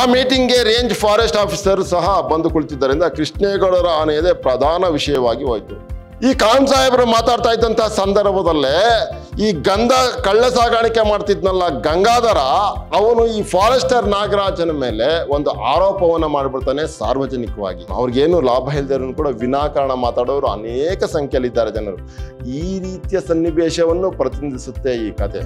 ಆ ಮೀಟಿಂಗ್ಗೆ range forest officer ಸಹ ಬಂದು ಕುಳಿತಿದ್ದರಿಂದ ಕೃಷ್ಣೇಗೌಡರ ಆನೆಯದೇ ಪ್ರಧಾನ ವಿಷಯವಾಗಿ ಹೋಯಿತು ಈ ಖಾನ್ ಸಾಹೇಬರು ಮಾತಾಡ್ತಾ ಇದ್ದಂಥ ಸಂದರ್ಭದಲ್ಲೇ ಈ ಗಂಧ ಕಳ್ಳ ಸಾಗಾಣಿಕೆ ಮಾಡ್ತಿದ್ನಲ್ಲ ಗಂಗಾಧರ ಅವನು ಈ ಫಾರೆಸ್ಟರ್ ನಾಗರಾಜನ ಮೇಲೆ ಒಂದು ಆರೋಪವನ್ನು ಮಾಡಿಬಿಡ್ತಾನೆ ಸಾರ್ವಜನಿಕವಾಗಿ ಅವ್ರಿಗೇನು ಲಾಭ ಇಲ್ದಿರೂ ಕೂಡ ವಿನಾಕಾರಣ ಮಾತಾಡೋರು ಅನೇಕ ಸಂಖ್ಯೆಯಲ್ಲಿದ್ದಾರೆ ಜನರು ಈ ರೀತಿಯ ಸನ್ನಿವೇಶವನ್ನು ಪ್ರತಿನಿಧಿಸುತ್ತೆ ಈ ಕತೆ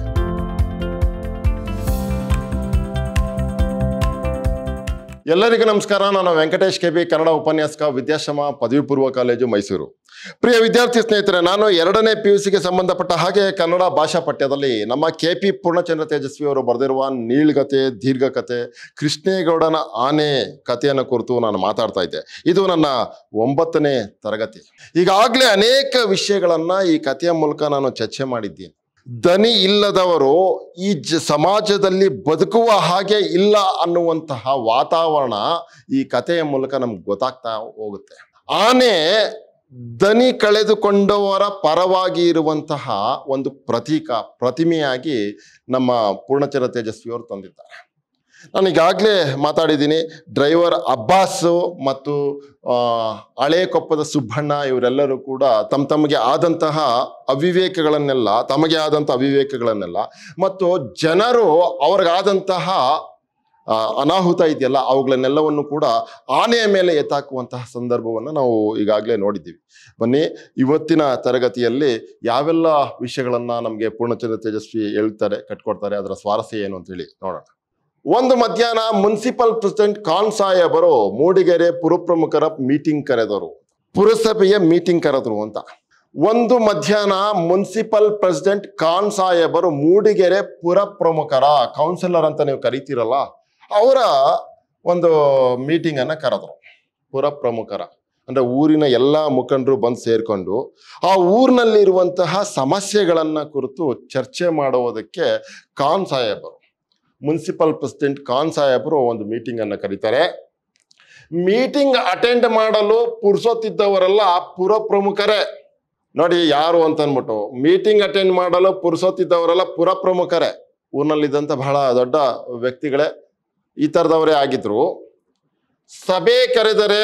ಎಲ್ಲರಿಗೂ ನಮಸ್ಕಾರ ನಾನು ವೆಂಕಟೇಶ್ ಕೆ ಕನ್ನಡ ಉಪನ್ಯಾಸಕ ವಿದ್ಯಾಶ್ರಮ ಪದವಿ ಪೂರ್ವ ಕಾಲೇಜು ಮೈಸೂರು ಪ್ರಿಯ ವಿದ್ಯಾರ್ಥಿ ಸ್ನೇಹಿತರೆ ನಾನು ಎರಡನೇ ಪಿ ಯು ಸಿಗೆ ಸಂಬಂಧಪಟ್ಟ ಹಾಗೆ ಕನ್ನಡ ಭಾಷಾ ಪಠ್ಯದಲ್ಲಿ ನಮ್ಮ ಕೆ ಪಿ ಪೂರ್ಣಚಂದ್ರ ತೇಜಸ್ವಿ ಅವರು ಬರೆದಿರುವ ನೀಳ್ಗತೆ ದೀರ್ಘಕತೆ ಕೃಷ್ಣೇಗೌಡನ ಆನೆ ಕಥೆಯನ್ನು ಕುರಿತು ನಾನು ಮಾತಾಡ್ತಾ ಇದ್ದೆ ಇದು ನನ್ನ ಒಂಬತ್ತನೇ ತರಗತಿ ಈಗಾಗಲೇ ಅನೇಕ ವಿಷಯಗಳನ್ನು ಈ ಕಥೆಯ ಮೂಲಕ ನಾನು ಚರ್ಚೆ ಮಾಡಿದ್ದೀನಿ ದನಿ ಇಲ್ಲದವರು ಈ ಜ ಸಮಾಜದಲ್ಲಿ ಬದುಕುವ ಹಾಗೆ ಇಲ್ಲ ಅನ್ನುವಂತಹ ವಾತಾವರಣ ಈ ಕಥೆಯ ಮೂಲಕ ನಮ್ಗೆ ಗೊತ್ತಾಗ್ತಾ ಹೋಗುತ್ತೆ ಆನೆ ದನಿ ಕಳೆದುಕೊಂಡವರ ಪರವಾಗಿ ಇರುವಂತಹ ಒಂದು ಪ್ರತೀಕ ಪ್ರತಿಮೆಯಾಗಿ ನಮ್ಮ ಪೂರ್ಣಚರ ತೇಜಸ್ವಿಯವರು ತಂದಿದ್ದಾರೆ ನಾನು ಈಗಾಗಲೇ ಮಾತಾಡಿದ್ದೀನಿ ಡ್ರೈವರ್ ಅಬ್ಬಾಸು ಮತ್ತು ಹಳೆ ಕೊಪ್ಪದ ಸುಬ್ಬಣ್ಣ ಇವರೆಲ್ಲರೂ ಕೂಡ ತಮ್ಮ ತಮಗೆ ಆದಂತಹ ಅವಿವೇಕಗಳನ್ನೆಲ್ಲ ತಮಗೆ ಆದಂತಹ ಅವಿವೇಕಗಳನ್ನೆಲ್ಲ ಮತ್ತು ಜನರು ಅವ್ರಿಗಾದಂತಹ ಅನಾಹುತ ಇದೆಯಲ್ಲ ಅವುಗಳನ್ನೆಲ್ಲವನ್ನು ಕೂಡ ಆನೆಯ ಮೇಲೆ ಎತ್ತಾಕುವಂತಹ ಸಂದರ್ಭವನ್ನು ನಾವು ಈಗಾಗಲೇ ನೋಡಿದ್ದೀವಿ ಬನ್ನಿ ಇವತ್ತಿನ ತರಗತಿಯಲ್ಲಿ ಯಾವೆಲ್ಲ ವಿಷಯಗಳನ್ನು ನಮಗೆ ಪೂರ್ಣಚಂದ್ರ ತೇಜಸ್ವಿ ಹೇಳ್ತಾರೆ ಕಟ್ಕೊಡ್ತಾರೆ ಅದರ ಸ್ವಾರಸ್ಯ ಏನು ಅಂತೇಳಿ ನೋಡೋಣ ಒಂದು ಮಧ್ಯಾಹ್ನ ಮುನ್ಸಿಪಲ್ ಪ್ರೆಸಿಡೆಂಟ್ ಖಾನ್ ಸಾಹೇಬರು ಮೂಡಿಗೆರೆ ಪುರಪ್ರಮುಖರ ಮೀಟಿಂಗ್ ಕರೆದರು ಪುರಸಭೆಯ ಮೀಟಿಂಗ್ ಕರೆದರು ಅಂತ ಒಂದು ಮಧ್ಯಾಹ್ನ ಮುನ್ಸಿಪಲ್ ಪ್ರೆಸಿಡೆಂಟ್ ಖಾನ್ ಸಾಹೇಬರು ಮೂಡಿಗೆರೆ ಪುರ ಪ್ರಮುಖರ ಕೌನ್ಸಿಲರ್ ಅಂತ ನೀವು ಕರಿತೀರಲ್ಲ ಅವರ ಒಂದು ಮೀಟಿಂಗ್ ಅನ್ನ ಕರೆದರು ಪುರ ಪ್ರಮುಖರ ಅಂದ್ರೆ ಊರಿನ ಎಲ್ಲ ಮುಖಂಡರು ಬಂದು ಸೇರ್ಕೊಂಡು ಆ ಊರಿನಲ್ಲಿರುವಂತಹ ಸಮಸ್ಯೆಗಳನ್ನ ಕುರಿತು ಚರ್ಚೆ ಮಾಡುವುದಕ್ಕೆ ಖಾನ್ ಸಾಹೇಬರು ಮುನ್ಸಿಪಲ್ ಪ್ರೆಸಿಡೆಂಟ್ ಖಾನ್ ಸಾಹೇಬರು ಒಂದು ಮೀಟಿಂಗ್ ಅನ್ನು ಕರೀತಾರೆ ಮೀಟಿಂಗ್ ಅಟೆಂಡ್ ಮಾಡಲು ಪುರುಸೋತಿದ್ದವರೆಲ್ಲ ಪುರ ಪ್ರಮುಖರೇ ನೋಡಿ ಯಾರು ಅಂತ ಅಂದ್ಬಿಟ್ಟು ಮೀಟಿಂಗ್ ಅಟೆಂಡ್ ಮಾಡಲು ಪುರುಸೋತಿದ್ದವರೆಲ್ಲ ಪುರ ಪ್ರಮುಖರೇ ಊರಿನಲ್ಲಿದ್ದಂಥ ಬಹಳ ದೊಡ್ಡ ವ್ಯಕ್ತಿಗಳೇ ಈ ಥರದವರೇ ಆಗಿದ್ರು ಸಭೆ ಕರೆದರೆ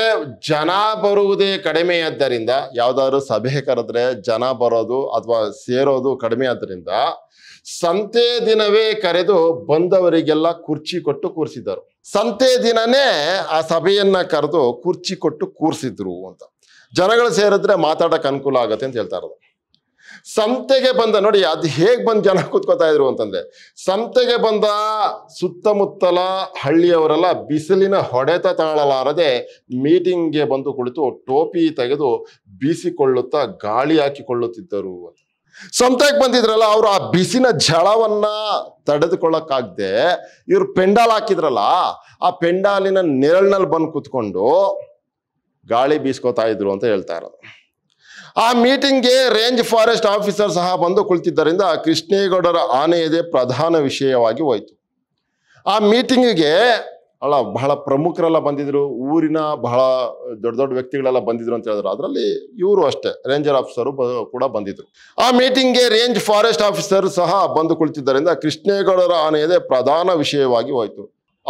ಜನ ಬರುವುದೇ ಕಡಿಮೆಯಾದ್ದರಿಂದ ಯಾವ್ದಾದ್ರು ಸಭೆ ಕರೆದ್ರೆ ಜನ ಬರೋದು ಅಥವಾ ಸೇರೋದು ಕಡಿಮೆ ಆದ್ದರಿಂದ ಸಂತೆ ದಿನವೇ ಕರೆದು ಬಂದವರಿಗೆಲ್ಲ ಕುರ್ಚಿ ಕೊಟ್ಟು ಕೂರಿಸಿದ್ದರು ಸಂತೆ ದಿನನೇ ಆ ಸಭೆಯನ್ನ ಕರೆದು ಕುರ್ಚಿ ಕೊಟ್ಟು ಕೂರಿಸಿದ್ರು ಅಂತ ಜನಗಳು ಸೇರಿದ್ರೆ ಮಾತಾಡಕ್ಕೆ ಅನುಕೂಲ ಆಗುತ್ತೆ ಅಂತ ಹೇಳ್ತಾ ಇರೋದು ಸಂತೆಗೆ ಬಂದ ನೋಡಿ ಅದು ಹೇಗೆ ಬಂದು ಜನ ಕೂತ್ಕೋತಾ ಇದ್ರು ಅಂತಂದ್ರೆ ಸಂತೆಗೆ ಬಂದ ಸುತ್ತಮುತ್ತಲ ಹಳ್ಳಿಯವರೆಲ್ಲ ಬಿಸಿಲಿನ ಹೊಡೆತ ತಾಳಲಾರದೆ ಮೀಟಿಂಗ್ಗೆ ಬಂದು ಕುಳಿತು ಟೋಪಿ ತೆಗೆದು ಬೀಸಿಕೊಳ್ಳುತ್ತಾ ಗಾಳಿ ಹಾಕಿಕೊಳ್ಳುತ್ತಿದ್ದರು ಅಂತ ಸ್ವಂತಕ್ಕೆ ಬಂದಿದ್ರಲ್ಲ ಅವರು ಆ ಬಿಸಿನ ಝಳವನ್ನ ತಡೆದುಕೊಳ್ಳಕ್ಕಾಗದೆ ಇವ್ರು ಪೆಂಡಾಲ್ ಹಾಕಿದ್ರಲ್ಲ ಆ ಪೆಂಡಾಲಿನ ನೆರಳಿನಲ್ಲಿ ಬಂದು ಕೂತ್ಕೊಂಡು ಗಾಳಿ ಬೀಸ್ಕೋತಾ ಇದ್ರು ಅಂತ ಹೇಳ್ತಾ ಇರೋದು ಆ ಮೀಟಿಂಗ್ಗೆ ರೇಂಜ್ ಫಾರೆಸ್ಟ್ ಆಫೀಸರ್ ಸಹ ಬಂದು ಕುಳಿತಿದ್ದರಿಂದ ಕೃಷ್ಣೇಗೌಡರ ಆನೆಯದೇ ಪ್ರಧಾನ ವಿಷಯವಾಗಿ ಹೋಯಿತು ಆ ಮೀಟಿಂಗಿಗೆ ಅಲ್ಲ ಬಹಳ ಪ್ರಮುಖರೆಲ್ಲ ಬಂದಿದ್ರು ಊರಿನ ಬಹಳ ದೊಡ್ಡ ದೊಡ್ಡ ವ್ಯಕ್ತಿಗಳೆಲ್ಲ ಬಂದಿದ್ರು ಅಂತ ಹೇಳಿದ್ರು ಅದರಲ್ಲಿ ಇವರು ಅಷ್ಟೇ ರೇಂಜರ್ ಆಫೀಸರು ಕೂಡ ಬಂದಿದ್ರು ಆ ಮೀಟಿಂಗ್ಗೆ ರೇಂಜ್ ಫಾರೆಸ್ಟ್ ಆಫೀಸರ್ ಸಹ ಬಂದು ಕುಳಿತಿದ್ದರಿಂದ ಕೃಷ್ಣೇಗೌಡರ ಆನೆಯದೇ ಪ್ರಧಾನ ವಿಷಯವಾಗಿ ಹೋಯಿತು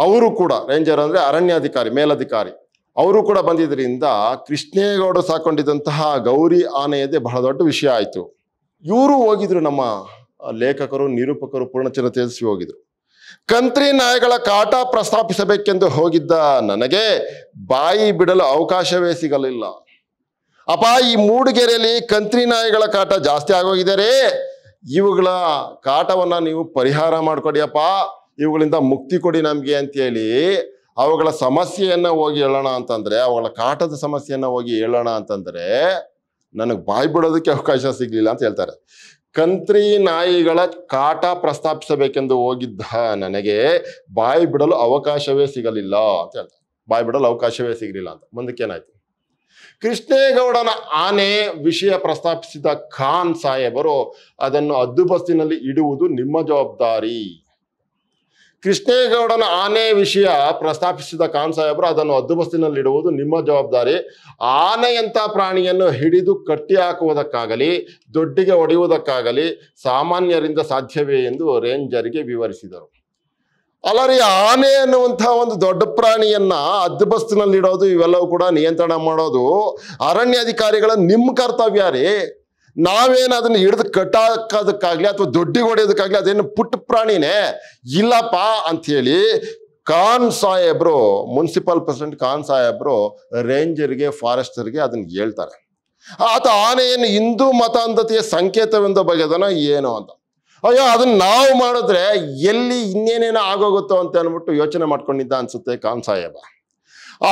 ಅವರು ಕೂಡ ರೇಂಜರ್ ಅಂದರೆ ಅರಣ್ಯಾಧಿಕಾರಿ ಮೇಲಧಿಕಾರಿ ಅವರು ಕೂಡ ಬಂದಿದ್ದರಿಂದ ಕೃಷ್ಣೇಗೌಡ ಸಾಕೊಂಡಿದ್ದಂತಹ ಗೌರಿ ಆನೆಯದೇ ಬಹಳ ದೊಡ್ಡ ವಿಷಯ ಆಯಿತು ಇವರು ಹೋಗಿದ್ರು ನಮ್ಮ ಲೇಖಕರು ನಿರೂಪಕರು ಪೂರ್ಣಚಂದ್ರ ತೇಜಸ್ವಿ ಹೋಗಿದ್ರು ಕಂತ್ರಿ ನಾಯಿಗಳ ಕಾಟ ಪ್ರಸ್ತಾಪಿಸಬೇಕೆಂದು ಹೋಗಿದ್ದ ನನಗೆ ಬಾಯಿ ಬಿಡಲು ಅವಕಾಶವೇ ಸಿಗಲಿಲ್ಲ ಅಪ ಈ ಮೂಡಿಗೆರೆಯಲ್ಲಿ ಕಂತ್ರಿ ನಾಯಿಗಳ ಕಾಟ ಜಾಸ್ತಿ ಆಗೋಗಿದರೆ ಇವುಗಳ ಕಾಟವನ್ನು ನೀವು ಪರಿಹಾರ ಮಾಡಿಕೊಡಿಯಪ್ಪ ಇವುಗಳಿಂದ ಮುಕ್ತಿ ಕೊಡಿ ನಮಗೆ ಅಂತೇಳಿ ಅವುಗಳ ಸಮಸ್ಯೆಯನ್ನು ಹೋಗಿ ಹೇಳೋಣ ಅಂತಂದರೆ ಅವುಗಳ ಕಾಟದ ಸಮಸ್ಯೆಯನ್ನು ಹೋಗಿ ಹೇಳೋಣ ಅಂತಂದರೆ ನನಗೆ ಬಾಯಿ ಬಿಡೋದಕ್ಕೆ ಅವಕಾಶ ಸಿಗಲಿಲ್ಲ ಅಂತ ಹೇಳ್ತಾರೆ ಕಂತ್ರಿ ನಾಯಿಗಳ ಕಾಟ ಪ್ರಸ್ತಾಪಿಸಬೇಕೆಂದು ಹೋಗಿದ್ದ ನನಗೆ ಬಾಯಿ ಬಿಡಲು ಅವಕಾಶವೇ ಸಿಗಲಿಲ್ಲ ಅಂತ ಹೇಳ್ತಾರೆ ಬಾಯಿ ಬಿಡಲು ಅವಕಾಶವೇ ಸಿಗಲಿಲ್ಲ ಅಂತ ಮುಂದಕ್ಕೆ ಏನಾಯ್ತು ಕೃಷ್ಣೇಗೌಡನ ಆನೆ ವಿಷಯ ಪ್ರಸ್ತಾಪಿಸಿದ ಖಾನ್ ಸಾಹೇಬರು ಅದನ್ನು ಅದ್ದುಬಸ್ತಿನಲ್ಲಿ ಇಡುವುದು ನಿಮ್ಮ ಜವಾಬ್ದಾರಿ ಕೃಷ್ಣೇಗೌಡನ ಆನೆ ವಿಷಯ ಪ್ರಸ್ತಾಪಿಸಿದ ಖಾನ್ ಸಾಹೇಬರು ಅದನ್ನು ಇಡುವುದು ನಿಮ್ಮ ಜವಾಬ್ದಾರಿ ಆನೆಯಂಥ ಪ್ರಾಣಿಯನ್ನು ಹಿಡಿದು ಕಟ್ಟಿ ಹಾಕುವುದಕ್ಕಾಗಲಿ ದೊಡ್ಡಿಗೆ ಒಡೆಯುವುದಕ್ಕಾಗಲಿ ಸಾಮಾನ್ಯರಿಂದ ಸಾಧ್ಯವೇ ಎಂದು ರೇಂಜರ್ಗೆ ವಿವರಿಸಿದರು ಅಲ್ಲರಿ ಆನೆ ಅನ್ನುವಂಥ ಒಂದು ದೊಡ್ಡ ಪ್ರಾಣಿಯನ್ನ ಹದ್ದುಬಸ್ತಿನಲ್ಲಿಡೋದು ಇವೆಲ್ಲವೂ ಕೂಡ ನಿಯಂತ್ರಣ ಮಾಡೋದು ಅಧಿಕಾರಿಗಳ ನಿಮ್ಮ ಕರ್ತವ್ಯ ರೀ ನಾವೇನು ಅದನ್ನ ಹಿಡಿದು ಕಟ್ಟಾಕೋದಕ್ಕಾಗ್ಲಿ ಅಥವಾ ದೊಡ್ಡಿ ಹೊಡೆಯೋದಕ್ಕಾಗ್ಲಿ ಅದೇನು ಪುಟ್ಟ ಪ್ರಾಣಿನೇ ಇಲ್ಲಪ್ಪ ಹೇಳಿ ಖಾನ್ ಸಾಹೇಬ್ರು ಮುನ್ಸಿಪಲ್ ಪ್ರೆಸಿಡೆಂಟ್ ಖಾನ್ ಸಾಹೇಬ್ರು ರೇಂಜರ್ಗೆ ಫಾರೆಸ್ಟರ್ಗೆ ಅದನ್ನ ಹೇಳ್ತಾರೆ ಆತ ಆನೆಯನ್ನು ಹಿಂದೂ ಮತಾಂಧತೆಯ ಸಂಕೇತವೆಂದು ಬಗೆದನ ಏನೋ ಅಂತ ಅಯ್ಯೋ ಅದನ್ನ ನಾವು ಮಾಡಿದ್ರೆ ಎಲ್ಲಿ ಇನ್ನೇನೇನೋ ಆಗೋಗುತ್ತೋ ಅಂತ ಅಂದ್ಬಿಟ್ಟು ಯೋಚನೆ ಮಾಡ್ಕೊಂಡಿದ್ದ ಅನ್ಸುತ್ತೆ ಖಾನ್ ಸಾಹೇಬ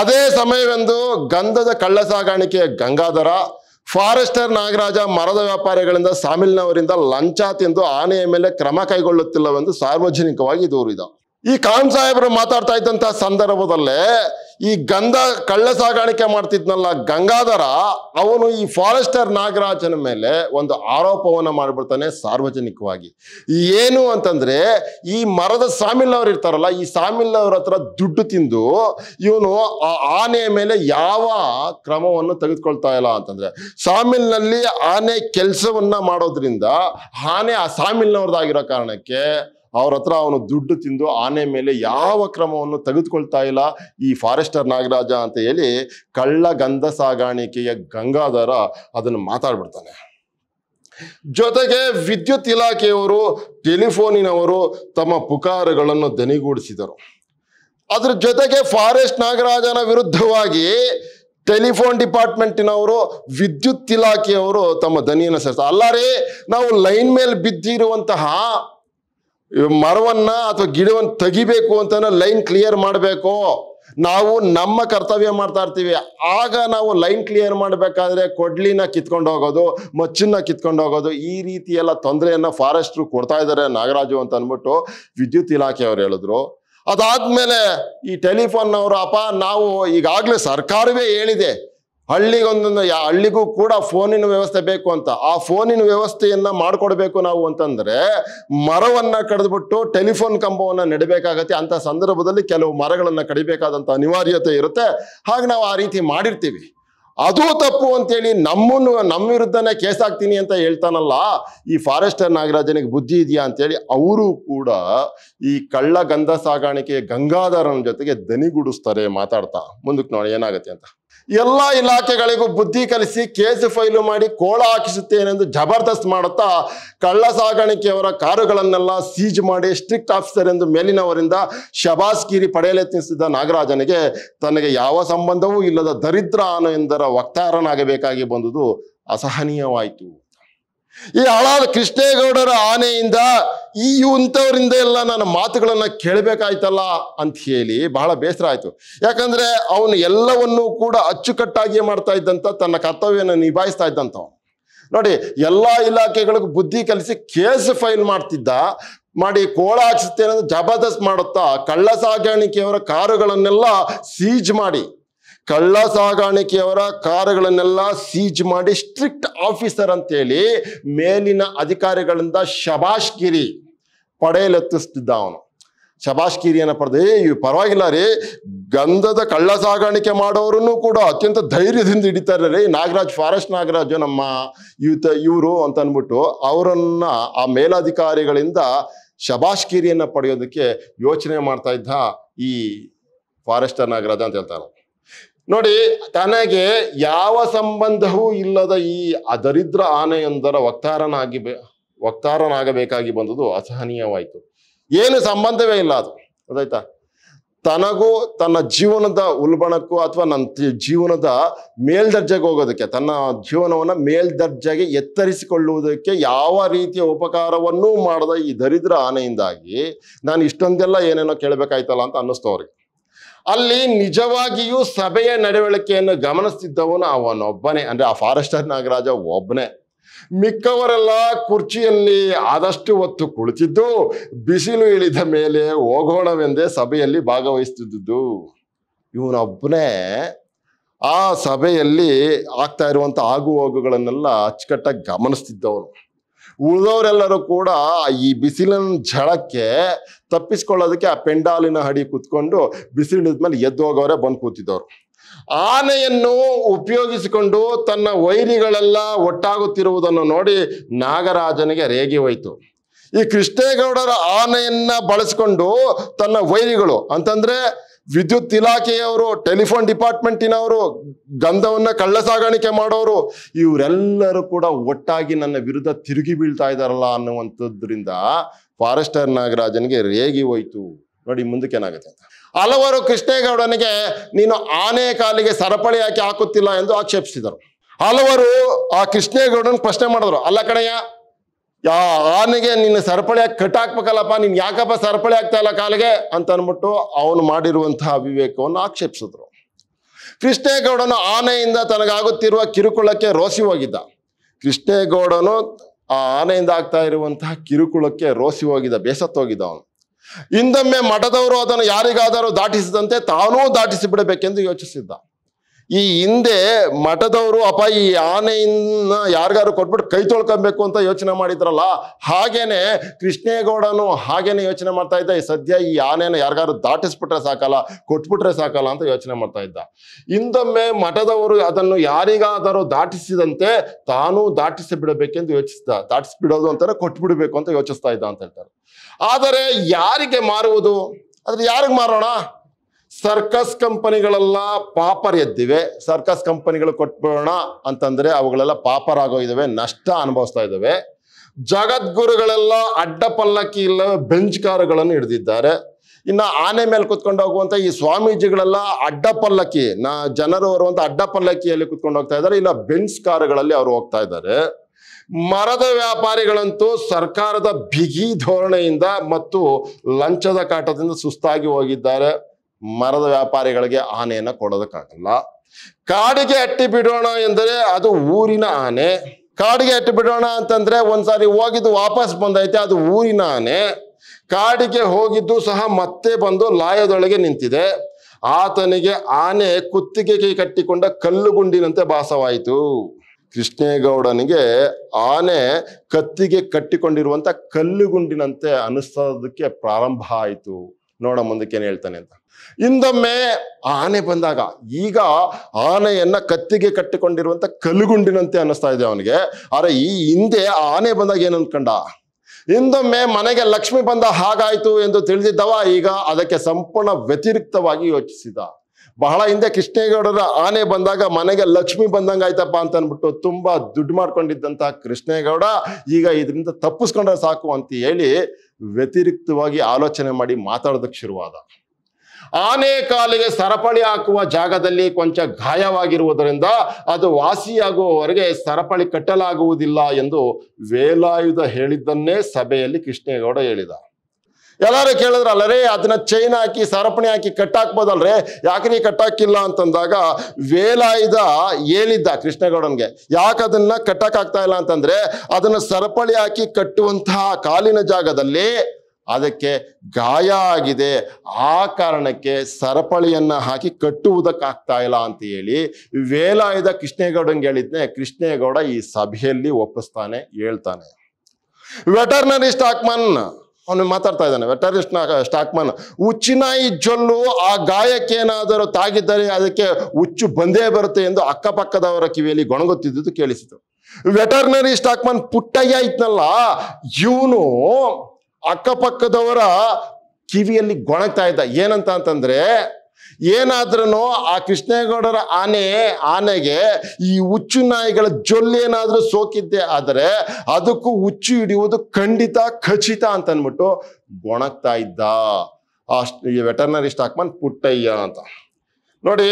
ಅದೇ ಸಮಯವೆಂದು ಗಂಧದ ಕಳ್ಳ ಸಾಗಾಣಿಕೆಯ ಗಂಗಾಧರ ಫಾರೆಸ್ಟರ್ ನಾಗರಾಜ ಮರದ ವ್ಯಾಪಾರಿಗಳಿಂದ ಸಾಮಿಲ್ನವರಿಂದ ಲಂಚ ತಿಂದು ಆನೆಯ ಮೇಲೆ ಕ್ರಮ ಕೈಗೊಳ್ಳುತ್ತಿಲ್ಲವೆಂದು ಸಾರ್ವಜನಿಕವಾಗಿ ದೂರಿದ ಈ ಖಾನ್ ಸಾಹೇಬರು ಮಾತಾಡ್ತಾ ಇದ್ದಂತಹ ಸಂದರ್ಭದಲ್ಲೇ ಈ ಗಂಧ ಕಳ್ಳ ಸಾಗಾಣಿಕೆ ಮಾಡ್ತಿದ್ನಲ್ಲ ಗಂಗಾಧರ ಅವನು ಈ ಫಾರೆಸ್ಟರ್ ನಾಗರಾಜನ ಮೇಲೆ ಒಂದು ಆರೋಪವನ್ನು ಮಾಡಿಬಿಡ್ತಾನೆ ಸಾರ್ವಜನಿಕವಾಗಿ ಏನು ಅಂತಂದ್ರೆ ಈ ಮರದ ಸಾಮಿಲ್ನವ್ರು ಇರ್ತಾರಲ್ಲ ಈ ಸಾಮಿಲ್ನವ್ರ ಹತ್ರ ದುಡ್ಡು ತಿಂದು ಇವನು ಆ ಆನೆಯ ಮೇಲೆ ಯಾವ ಕ್ರಮವನ್ನು ತೆಗೆದುಕೊಳ್ತಾ ಇಲ್ಲ ಅಂತಂದ್ರೆ ಸಾಮಿಲ್ನಲ್ಲಿ ಆನೆ ಕೆಲಸವನ್ನ ಮಾಡೋದ್ರಿಂದ ಆನೆ ಆ ಸಾಮಿಲ್ನವ್ರದ್ದಾಗಿರೋ ಕಾರಣಕ್ಕೆ ಅವ್ರ ಹತ್ರ ಅವನು ದುಡ್ಡು ತಿಂದು ಆನೆ ಮೇಲೆ ಯಾವ ಕ್ರಮವನ್ನು ತೆಗೆದುಕೊಳ್ತಾ ಇಲ್ಲ ಈ ಫಾರೆಸ್ಟರ್ ನಾಗರಾಜ ಅಂತ ಹೇಳಿ ಕಳ್ಳ ಗಂಧ ಸಾಗಾಣಿಕೆಯ ಗಂಗಾಧರ ಅದನ್ನು ಮಾತಾಡ್ಬಿಡ್ತಾನೆ ಜೊತೆಗೆ ವಿದ್ಯುತ್ ಇಲಾಖೆಯವರು ಟೆಲಿಫೋನಿನವರು ತಮ್ಮ ಪುಕಾರುಗಳನ್ನು ದನಿಗೂಡಿಸಿದರು ಅದ್ರ ಜೊತೆಗೆ ಫಾರೆಸ್ಟ್ ನಾಗರಾಜನ ವಿರುದ್ಧವಾಗಿ ಟೆಲಿಫೋನ್ ಡಿಪಾರ್ಟ್ಮೆಂಟಿನವರು ವಿದ್ಯುತ್ ಇಲಾಖೆಯವರು ತಮ್ಮ ದನಿಯನ್ನು ಸೇರ್ತಾರೆ ರೀ ನಾವು ಲೈನ್ ಮೇಲೆ ಬಿದ್ದಿರುವಂತಹ ಮರವನ್ನ ಅಥವಾ ಗಿಡವನ್ನು ತೆಗಿಬೇಕು ಅಂತ ಲೈನ್ ಕ್ಲಿಯರ್ ಮಾಡಬೇಕು ನಾವು ನಮ್ಮ ಕರ್ತವ್ಯ ಮಾಡ್ತಾ ಇರ್ತೀವಿ ಆಗ ನಾವು ಲೈನ್ ಕ್ಲಿಯರ್ ಮಾಡಬೇಕಾದ್ರೆ ಕೊಡ್ಲಿನ ಕಿತ್ಕೊಂಡು ಹೋಗೋದು ಮಚ್ಚನ್ನ ಕಿತ್ಕೊಂಡು ಹೋಗೋದು ಈ ರೀತಿ ಎಲ್ಲ ತೊಂದರೆಯನ್ನ ಫಾರೆಸ್ಟ್ರು ಕೊಡ್ತಾ ಇದ್ದಾರೆ ನಾಗರಾಜು ಅಂತ ಅಂದ್ಬಿಟ್ಟು ವಿದ್ಯುತ್ ಇಲಾಖೆಯವರು ಹೇಳಿದ್ರು ಅದಾದ್ಮೇಲೆ ಈ ಟೆಲಿಫೋನ್ ಅವರು ಅಪ್ಪ ನಾವು ಈಗಾಗಲೇ ಸರ್ಕಾರವೇ ಹೇಳಿದೆ ಹಳ್ಳಿಗೊಂದೊಂದು ಯಾ ಹಳ್ಳಿಗೂ ಕೂಡ ಫೋನಿನ ವ್ಯವಸ್ಥೆ ಬೇಕು ಅಂತ ಆ ಫೋನಿನ ವ್ಯವಸ್ಥೆಯನ್ನ ಮಾಡಿಕೊಡ್ಬೇಕು ನಾವು ಅಂತಂದ್ರೆ ಮರವನ್ನ ಕಡಿದ್ಬಿಟ್ಟು ಟೆಲಿಫೋನ್ ಕಂಬವನ್ನ ನೆಡಬೇಕಾಗತ್ತೆ ಅಂತ ಸಂದರ್ಭದಲ್ಲಿ ಕೆಲವು ಮರಗಳನ್ನ ಕಡಿಬೇಕಾದಂತ ಅನಿವಾರ್ಯತೆ ಇರುತ್ತೆ ಹಾಗೆ ನಾವು ಆ ರೀತಿ ಮಾಡಿರ್ತೀವಿ ಅದು ತಪ್ಪು ಅಂತೇಳಿ ನಮ್ಮನ್ನು ನಮ್ಮ ವಿರುದ್ಧನೇ ಕೇಸಾಗ್ತೀನಿ ಅಂತ ಹೇಳ್ತಾನಲ್ಲ ಈ ಫಾರೆಸ್ಟರ್ ನಾಗರಾಜನಿಗೆ ಬುದ್ಧಿ ಇದೆಯಾ ಅಂತೇಳಿ ಅವರು ಕೂಡ ಈ ಕಳ್ಳ ಗಂಧ ಸಾಗಾಣಿಕೆ ಗಂಗಾಧರನ ಜೊತೆಗೆ ದನಿಗೂಡಿಸ್ತಾರೆ ಮಾತಾಡ್ತಾ ಮುಂದಕ್ಕೆ ನೋಡಿ ಏನಾಗುತ್ತೆ ಅಂತ ಎಲ್ಲ ಇಲಾಖೆಗಳಿಗೂ ಬುದ್ಧಿ ಕಲಿಸಿ ಕೇಸು ಫೈಲು ಮಾಡಿ ಕೋಳ ಹಾಕಿಸುತ್ತೇನೆಂದು ಜಬರ್ದಸ್ತ್ ಮಾಡುತ್ತಾ ಕಳ್ಳ ಸಾಗಾಣಿಕೆಯವರ ಕಾರುಗಳನ್ನೆಲ್ಲ ಸೀಜ್ ಮಾಡಿ ಸ್ಟ್ರಿಕ್ಟ್ ಆಫೀಸರ್ ಎಂದು ಮೇಲಿನವರಿಂದ ಶಬಾಸ್ಗಿರಿ ಪಡೆಯಲೆತ್ನಿಸಿದ್ದ ನಾಗರಾಜನಿಗೆ ತನಗೆ ಯಾವ ಸಂಬಂಧವೂ ಇಲ್ಲದ ದರಿದ್ರ ಎಂದರ ವಕ್ತಾರನಾಗಬೇಕಾಗಿ ಬಂದುದು ಅಸಹನೀಯವಾಯಿತು ಈ ಹಾಳಾದ ಕೃಷ್ಣೇಗೌಡರ ಆನೆಯಿಂದ ಈ ಇಂಥವ್ರಿಂದ ಎಲ್ಲ ನನ್ನ ಮಾತುಗಳನ್ನು ಕೇಳಬೇಕಾಯ್ತಲ್ಲ ಅಂತ ಹೇಳಿ ಬಹಳ ಬೇಸರ ಆಯಿತು ಯಾಕಂದರೆ ಅವನು ಎಲ್ಲವನ್ನೂ ಕೂಡ ಅಚ್ಚುಕಟ್ಟಾಗಿಯೇ ಮಾಡ್ತಾ ಇದ್ದಂಥ ತನ್ನ ಕರ್ತವ್ಯನ ನಿಭಾಯಿಸ್ತಾ ಇದ್ದಂತ ನೋಡಿ ಎಲ್ಲ ಇಲಾಖೆಗಳಿಗೂ ಬುದ್ಧಿ ಕಲಿಸಿ ಕೇಸ್ ಫೈಲ್ ಮಾಡ್ತಿದ್ದ ಮಾಡಿ ಕೋಳಾಚಿಸ್ತೇನೆ ಜಬರ್ದಸ್ತ್ ಮಾಡುತ್ತಾ ಕಳ್ಳ ಸಾಗಾಣಿಕೆಯವರ ಕಾರುಗಳನ್ನೆಲ್ಲ ಸೀಜ್ ಮಾಡಿ ಕಳ್ಳ ಸಾಗಾಣಿಕೆಯವರ ಕಾರುಗಳನ್ನೆಲ್ಲ ಸೀಜ್ ಮಾಡಿ ಸ್ಟ್ರಿಕ್ಟ್ ಆಫೀಸರ್ ಅಂತೇಳಿ ಮೇಲಿನ ಅಧಿಕಾರಿಗಳಿಂದ ಶಬಾಷ್ಗಿರಿ ಪಡೆಯಲೆತ್ತಿಸ್ತಿದ್ದ ಅವನು ಶಬಾಷ್ಗಿರಿಯನ್ನು ಪಡೆದು ಇವು ಪರವಾಗಿಲ್ಲ ರೀ ಗಂಧದ ಕಳ್ಳ ಸಾಗಾಣಿಕೆ ಮಾಡೋರನ್ನು ಕೂಡ ಅತ್ಯಂತ ಧೈರ್ಯದಿಂದ ಹಿಡಿತಾರೆ ರೀ ನಾಗರಾಜ್ ಫಾರೆಸ್ಟ್ ನಾಗರಾಜು ನಮ್ಮ ಇವತ ಇವರು ಅಂತ ಅಂದ್ಬಿಟ್ಟು ಅವರನ್ನ ಆ ಮೇಲಾಧಿಕಾರಿಗಳಿಂದ ಶಬಾಷ್ಗಿರಿಯನ್ನು ಪಡೆಯೋದಕ್ಕೆ ಯೋಚನೆ ಮಾಡ್ತಾ ಇದ್ದ ಈ ಫಾರೆಸ್ಟರ್ ನಾಗರಾಜ ಅಂತ ಹೇಳ್ತಾರೆ ನೋಡಿ ತನಗೆ ಯಾವ ಸಂಬಂಧವೂ ಇಲ್ಲದ ಈ ಅದರಿದ್ರ ಆನೆಯೊಂದರ ವಕ್ತಾರನಾಗಿ ವಕ್ತಾರನಾಗಬೇಕಾಗಿ ಬಂದದ್ದು ಅಸಹನೀಯವಾಯಿತು ಏನು ಸಂಬಂಧವೇ ಇಲ್ಲ ಅದು ಅದಾಯ್ತಾ ತನಗೂ ತನ್ನ ಜೀವನದ ಉಲ್ಬಣಕ್ಕೂ ಅಥವಾ ನನ್ನ ಜೀವನದ ಮೇಲ್ದರ್ಜೆಗೆ ಹೋಗೋದಕ್ಕೆ ತನ್ನ ಜೀವನವನ್ನ ಮೇಲ್ದರ್ಜೆಗೆ ಎತ್ತರಿಸಿಕೊಳ್ಳುವುದಕ್ಕೆ ಯಾವ ರೀತಿಯ ಉಪಕಾರವನ್ನೂ ಮಾಡದ ಈ ದರಿದ್ರ ಆನೆಯಿಂದಾಗಿ ನಾನು ಇಷ್ಟೊಂದೆಲ್ಲ ಏನೇನೋ ಕೇಳಬೇಕಾಯ್ತಲ್ಲ ಅಂತ ಅನ್ನಿಸ್ತು ಅವ್ರಿಗೆ ಅಲ್ಲಿ ನಿಜವಾಗಿಯೂ ಸಭೆಯ ನಡವಳಿಕೆಯನ್ನು ಗಮನಿಸ್ತಿದ್ದವನು ಅವನೊಬ್ಬನೇ ಅಂದರೆ ಆ ಫಾರೆಸ್ಟರ್ ನಾಗರಾಜ ಒಬ್ಬನೇ ಮಿಕ್ಕವರೆಲ್ಲ ಕುರ್ಚಿಯಲ್ಲಿ ಆದಷ್ಟು ಹೊತ್ತು ಕುಳಿತಿದ್ದು ಬಿಸಿಲು ಇಳಿದ ಮೇಲೆ ಹೋಗೋಣವೆಂದೇ ಸಭೆಯಲ್ಲಿ ಭಾಗವಹಿಸ್ತಿದ್ದುದು ಇವನೊಬ್ಬನೇ ಆ ಸಭೆಯಲ್ಲಿ ಆಗ್ತಾ ಇರುವಂಥ ಹೋಗುಗಳನ್ನೆಲ್ಲ ಅಚ್ಚುಕಟ್ಟಾಗಿ ಗಮನಿಸ್ತಿದ್ದವನು ಉಳಿದವರೆಲ್ಲರೂ ಕೂಡ ಈ ಬಿಸಿಲಿನ ಝಳಕ್ಕೆ ತಪ್ಪಿಸ್ಕೊಳ್ಳೋದಕ್ಕೆ ಆ ಪೆಂಡಾಲಿನ ಹಡಿ ಕುತ್ಕೊಂಡು ಬಿಸಿಲಿನ ಮೇಲೆ ಎದ್ದೋಗವರೇ ಬಂದು ಕೂತಿದ್ದವರು ಆನೆಯನ್ನು ಉಪಯೋಗಿಸಿಕೊಂಡು ತನ್ನ ವೈರಿಗಳೆಲ್ಲ ಒಟ್ಟಾಗುತ್ತಿರುವುದನ್ನು ನೋಡಿ ನಾಗರಾಜನಿಗೆ ರೇಗಿ ಹೋಯ್ತು ಈ ಕೃಷ್ಣೇಗೌಡರ ಆನೆಯನ್ನ ಬಳಸ್ಕೊಂಡು ತನ್ನ ವೈರಿಗಳು ಅಂತಂದ್ರೆ ವಿದ್ಯುತ್ ಇಲಾಖೆಯವರು ಟೆಲಿಫೋನ್ ಡಿಪಾರ್ಟ್ಮೆಂಟಿನವರು ಗಂಧವನ್ನ ಕಳ್ಳ ಸಾಗಾಣಿಕೆ ಮಾಡೋರು ಇವರೆಲ್ಲರೂ ಕೂಡ ಒಟ್ಟಾಗಿ ನನ್ನ ವಿರುದ್ಧ ತಿರುಗಿ ಬೀಳ್ತಾ ಇದ್ದಾರಲ್ಲ ಅನ್ನುವಂಥದ್ರಿಂದ ಫಾರೆಸ್ಟರ್ ನಾಗರಾಜನ್ಗೆ ರೇಗಿ ಹೋಯ್ತು ನೋಡಿ ಮುಂದಕ್ಕೆ ಏನಾಗುತ್ತೆ ಅಂತ ಹಲವರು ಕೃಷ್ಣೇಗೌಡನಿಗೆ ನೀನು ಆನೆ ಕಾಲಿಗೆ ಸರಪಳಿ ಹಾಕಿ ಹಾಕುತ್ತಿಲ್ಲ ಎಂದು ಆಕ್ಷೇಪಿಸಿದರು ಹಲವರು ಆ ಕೃಷ್ಣೇಗೌಡನ ಪ್ರಶ್ನೆ ಮಾಡಿದ್ರು ಅಲ್ಲ ಕಡೆಯ ಯಾ ಆನೆಗೆ ನಿನ್ನ ಸರಪಳಿ ಹಾಕಿ ಕಟ್ಟಾಕ್ಬೇಕಲ್ಲಪ್ಪ ನೀನು ಯಾಕಪ್ಪ ಸರಪಳಿ ಆಗ್ತಾ ಇಲ್ಲ ಕಾಲಿಗೆ ಅಂತ ಅನ್ಬಿಟ್ಟು ಅವನು ಮಾಡಿರುವಂತಹ ಅವಿವೇಕವನ್ನು ಆಕ್ಷೇಪಿಸಿದ್ರು ಕೃಷ್ಣೇಗೌಡನು ಆನೆಯಿಂದ ತನಗಾಗುತ್ತಿರುವ ಕಿರುಕುಳಕ್ಕೆ ರೋಸಿ ಹೋಗಿದ್ದ ಕೃಷ್ಣೇಗೌಡನು ಆ ಆನೆಯಿಂದ ಆಗ್ತಾ ಇರುವಂತಹ ಕಿರುಕುಳಕ್ಕೆ ರೋಸಿ ಹೋಗಿದ್ದ ಬೇಸತ್ತೋಗಿದ್ದ ಅವನು ಹಿಂದೊಮ್ಮೆ ಮಠದವರು ಅದನ್ನು ಯಾರಿಗಾದರೂ ದಾಟಿಸಿದಂತೆ ತಾನೂ ದಾಟಿಸಿ ಬಿಡಬೇಕೆಂದು ಯೋಚಿಸಿದ್ದ ಈ ಹಿಂದೆ ಮಠದವರು ಅಪ್ಪ ಈ ಆನೆಯನ್ನ ಯಾರಿಗಾರು ಕೊಟ್ಬಿಟ್ಟು ಕೈ ತೊಳ್ಕೊಬೇಕು ಅಂತ ಯೋಚನೆ ಮಾಡಿದ್ರಲ್ಲ ಹಾಗೇನೆ ಕೃಷ್ಣೇಗೌಡನು ಹಾಗೇನೆ ಯೋಚನೆ ಮಾಡ್ತಾ ಇದ್ದ ಈ ಸದ್ಯ ಈ ಆನೆಯನ್ನು ಯಾರಿಗಾರು ದಾಟಿಸ್ಬಿಟ್ರೆ ಸಾಕಲ್ಲ ಕೊಟ್ಬಿಟ್ರೆ ಸಾಕಲ್ಲ ಅಂತ ಯೋಚನೆ ಮಾಡ್ತಾ ಇದ್ದ ಇಂದೊಮ್ಮೆ ಮಠದವರು ಅದನ್ನು ಯಾರಿಗಾದರೂ ದಾಟಿಸಿದಂತೆ ತಾನು ದಾಟಿಸಿ ಬಿಡಬೇಕೆಂದು ಯೋಚಿಸಿದ ದಾಟಿಸ್ಬಿಡೋದು ಅಂತಾರೆ ಕೊಟ್ಬಿಡ್ಬೇಕು ಅಂತ ಯೋಚಿಸ್ತಾ ಇದ್ದ ಅಂತ ಹೇಳ್ತಾರೆ ಆದರೆ ಯಾರಿಗೆ ಮಾರುವುದು ಆದ್ರೆ ಯಾರಿಗೆ ಮಾರೋಣ ಸರ್ಕಸ್ ಕಂಪನಿಗಳೆಲ್ಲ ಪಾಪರ್ ಎದ್ದಿವೆ ಸರ್ಕಸ್ ಕಂಪನಿಗಳು ಕೊಟ್ಬಿಡೋಣ ಅಂತಂದ್ರೆ ಅವುಗಳೆಲ್ಲ ಪಾಪರ್ ಆಗೋ ಇದಾವೆ ನಷ್ಟ ಅನುಭವಿಸ್ತಾ ಇದ್ದಾವೆ ಜಗದ್ಗುರುಗಳೆಲ್ಲ ಅಡ್ಡ ಪಲ್ಲಕ್ಕಿ ಇಲ್ಲ ಬೆಂಚ್ ಕಾರುಗಳನ್ನು ಹಿಡಿದಿದ್ದಾರೆ ಇನ್ನ ಆನೆ ಮೇಲೆ ಕುತ್ಕೊಂಡು ಹೋಗುವಂತ ಈ ಸ್ವಾಮೀಜಿಗಳೆಲ್ಲ ಅಡ್ಡ ಪಲ್ಲಕ್ಕಿ ನಾ ಜನರು ಬರುವಂತ ಅಡ್ಡ ಪಲ್ಲಕ್ಕಿಯಲ್ಲಿ ಕುತ್ಕೊಂಡು ಹೋಗ್ತಾ ಇದ್ದಾರೆ ಇಲ್ಲ ಬೆಂಚ್ ಕಾರುಗಳಲ್ಲಿ ಅವರು ಹೋಗ್ತಾ ಇದ್ದಾರೆ ಮರದ ವ್ಯಾಪಾರಿಗಳಂತೂ ಸರ್ಕಾರದ ಬಿಗಿ ಧೋರಣೆಯಿಂದ ಮತ್ತು ಲಂಚದ ಕಾಟದಿಂದ ಸುಸ್ತಾಗಿ ಹೋಗಿದ್ದಾರೆ ಮರದ ವ್ಯಾಪಾರಿಗಳಿಗೆ ಆನೆಯನ್ನು ಕೊಡೋದಕ್ಕಾಗಲ್ಲ ಕಾಡಿಗೆ ಅಟ್ಟಿ ಬಿಡೋಣ ಎಂದರೆ ಅದು ಊರಿನ ಆನೆ ಕಾಡಿಗೆ ಅಟ್ಟಿ ಬಿಡೋಣ ಅಂತಂದ್ರೆ ಒಂದ್ಸಾರಿ ಹೋಗಿದ್ದು ವಾಪಸ್ ಬಂದೈತೆ ಅದು ಊರಿನ ಆನೆ ಕಾಡಿಗೆ ಹೋಗಿದ್ದು ಸಹ ಮತ್ತೆ ಬಂದು ಲಾಯದೊಳಗೆ ನಿಂತಿದೆ ಆತನಿಗೆ ಆನೆ ಕುತ್ತಿಗೆ ಕೈ ಕಟ್ಟಿಕೊಂಡ ಕಲ್ಲು ಗುಂಡಿನಂತೆ ಭಾಸವಾಯಿತು ಕೃಷ್ಣೇಗೌಡನಿಗೆ ಆನೆ ಕತ್ತಿಗೆ ಕಟ್ಟಿಕೊಂಡಿರುವಂಥ ಕಲ್ಲುಗುಂಡಿನಂತೆ ಅನಿಸೋದಕ್ಕೆ ಪ್ರಾರಂಭ ಆಯಿತು ನೋಡ ಮುಂದಕ್ಕೇನು ಹೇಳ್ತಾನೆ ಅಂತ ಇಂದೊಮ್ಮೆ ಆನೆ ಬಂದಾಗ ಈಗ ಆನೆಯನ್ನ ಕತ್ತಿಗೆ ಕಟ್ಟಿಕೊಂಡಿರುವಂತ ಕಲುಗುಂಡಿನಂತೆ ಅನ್ನಿಸ್ತಾ ಇದೆ ಅವನಿಗೆ ಆದ್ರೆ ಈ ಹಿಂದೆ ಆನೆ ಬಂದಾಗ ಏನು ಅನ್ಕೊಂಡ ಇಂದೊಮ್ಮೆ ಮನೆಗೆ ಲಕ್ಷ್ಮಿ ಬಂದ ಹಾಗಾಯ್ತು ಎಂದು ತಿಳಿದಿದ್ದವ ಈಗ ಅದಕ್ಕೆ ಸಂಪೂರ್ಣ ವ್ಯತಿರಿಕ್ತವಾಗಿ ಯೋಚಿಸಿದ ಬಹಳ ಹಿಂದೆ ಕೃಷ್ಣೇಗೌಡರ ಆನೆ ಬಂದಾಗ ಮನೆಗೆ ಲಕ್ಷ್ಮಿ ಬಂದಂಗೆ ಆಯ್ತಪ್ಪ ಅಂತ ಅಂದ್ಬಿಟ್ಟು ತುಂಬಾ ದುಡ್ಡು ಮಾಡ್ಕೊಂಡಿದ್ದಂತಹ ಕೃಷ್ಣೇಗೌಡ ಈಗ ಇದರಿಂದ ತಪ್ಪಿಸ್ಕೊಂಡ್ರೆ ಸಾಕು ಅಂತ ಹೇಳಿ ವ್ಯತಿರಿಕ್ತವಾಗಿ ಆಲೋಚನೆ ಮಾಡಿ ಮಾತಾಡೋದಕ್ಕೆ ಶುರುವಾದ ಆನೆ ಕಾಲಿಗೆ ಸರಪಳಿ ಹಾಕುವ ಜಾಗದಲ್ಲಿ ಕೊಂಚ ಗಾಯವಾಗಿರುವುದರಿಂದ ಅದು ವಾಸಿಯಾಗುವವರೆಗೆ ಸರಪಳಿ ಕಟ್ಟಲಾಗುವುದಿಲ್ಲ ಎಂದು ವೇಲಾಯುಧ ಹೇಳಿದ್ದನ್ನೇ ಸಭೆಯಲ್ಲಿ ಕೃಷ್ಣೇಗೌಡ ಹೇಳಿದ ಎಲ್ಲರೂ ಕೇಳಿದ್ರೆ ಅಲ್ಲರೇ ಅದನ್ನ ಚೈನ್ ಹಾಕಿ ಸರಪಣಿ ಹಾಕಿ ಕಟ್ಟಾಕ್ಬೋದಲ್ರೇ ಯಾಕೆ ನೀ ಕಟ್ಟಾಕಿಲ್ಲ ಅಂತಂದಾಗ ವೇಲಾಯುಧ ಏನಿದ್ದ ಕೃಷ್ಣಗೌಡನ್ಗೆ ಯಾಕೆ ಅದನ್ನ ಕಟ್ಟಕ್ಕಾಗ್ತಾ ಇಲ್ಲ ಅಂತಂದ್ರೆ ಅದನ್ನ ಸರಪಳಿ ಹಾಕಿ ಕಟ್ಟುವಂತಹ ಕಾಲಿನ ಜಾಗದಲ್ಲಿ ಅದಕ್ಕೆ ಗಾಯ ಆಗಿದೆ ಆ ಕಾರಣಕ್ಕೆ ಸರಪಳಿಯನ್ನ ಹಾಕಿ ಕಟ್ಟುವುದಕ್ಕಾಗ್ತಾ ಇಲ್ಲ ಅಂತ ಹೇಳಿ ವೇಲಾಯುಧ ಕೃಷ್ಣೇಗೌಡಂಗೆ ಹೇಳಿದ್ನೆ ಕೃಷ್ಣೇಗೌಡ ಈ ಸಭೆಯಲ್ಲಿ ಒಪ್ಪಿಸ್ತಾನೆ ಹೇಳ್ತಾನೆ ವೆಟರ್ನರಿ ಸ್ಟಾಕ್ಮನ್ ಅವನು ಮಾತಾಡ್ತಾ ಇದ್ದಾನೆ ವೆಟರಿಸ್ಟ್ ಸ್ಟಾಕ್ಮನ್ ಉಚ್ಚಿನಾಯಿ ಜೊಲ್ಲು ಆ ಗಾಯಕ್ಕೇನಾದರೂ ತಾಗಿದ್ದರೆ ಅದಕ್ಕೆ ಉಚ್ಚು ಬಂದೇ ಬರುತ್ತೆ ಎಂದು ಅಕ್ಕಪಕ್ಕದವರ ಕಿವಿಯಲ್ಲಿ ಗೊಣಗುತ್ತಿದ್ದುದು ಕೇಳಿಸಿತು ವೆಟರ್ನರಿ ಸ್ಟಾಕ್ಮನ್ ಪುಟ್ಟಯ್ಯ ಇತ್ತಲ್ಲ ಇವನು ಅಕ್ಕಪಕ್ಕದವರ ಕಿವಿಯಲ್ಲಿ ಗೊಣಗ್ತಾ ಇದ್ದ ಏನಂತ ಅಂತಂದ್ರೆ ಏನಾದ್ರೂ ಆ ಕೃಷ್ಣೇಗೌಡರ ಆನೆ ಆನೆಗೆ ಈ ಹುಚ್ಚು ನಾಯಿಗಳ ಜೊಲ್ಲೇನಾದ್ರೂ ಸೋಕಿದ್ದೆ ಆದರೆ ಅದಕ್ಕೂ ಹುಚ್ಚು ಹಿಡಿಯುವುದು ಖಂಡಿತ ಖಚಿತ ಅಂತ ಅಂದ್ಬಿಟ್ಟು ಗೊಣಗ್ತಾ ಇದ್ದ ಈ ವೆಟರ್ನರಿ ಸ್ಟಾಕ್ಮನ್ ಪುಟ್ಟಯ್ಯ ಅಂತ ನೋಡಿ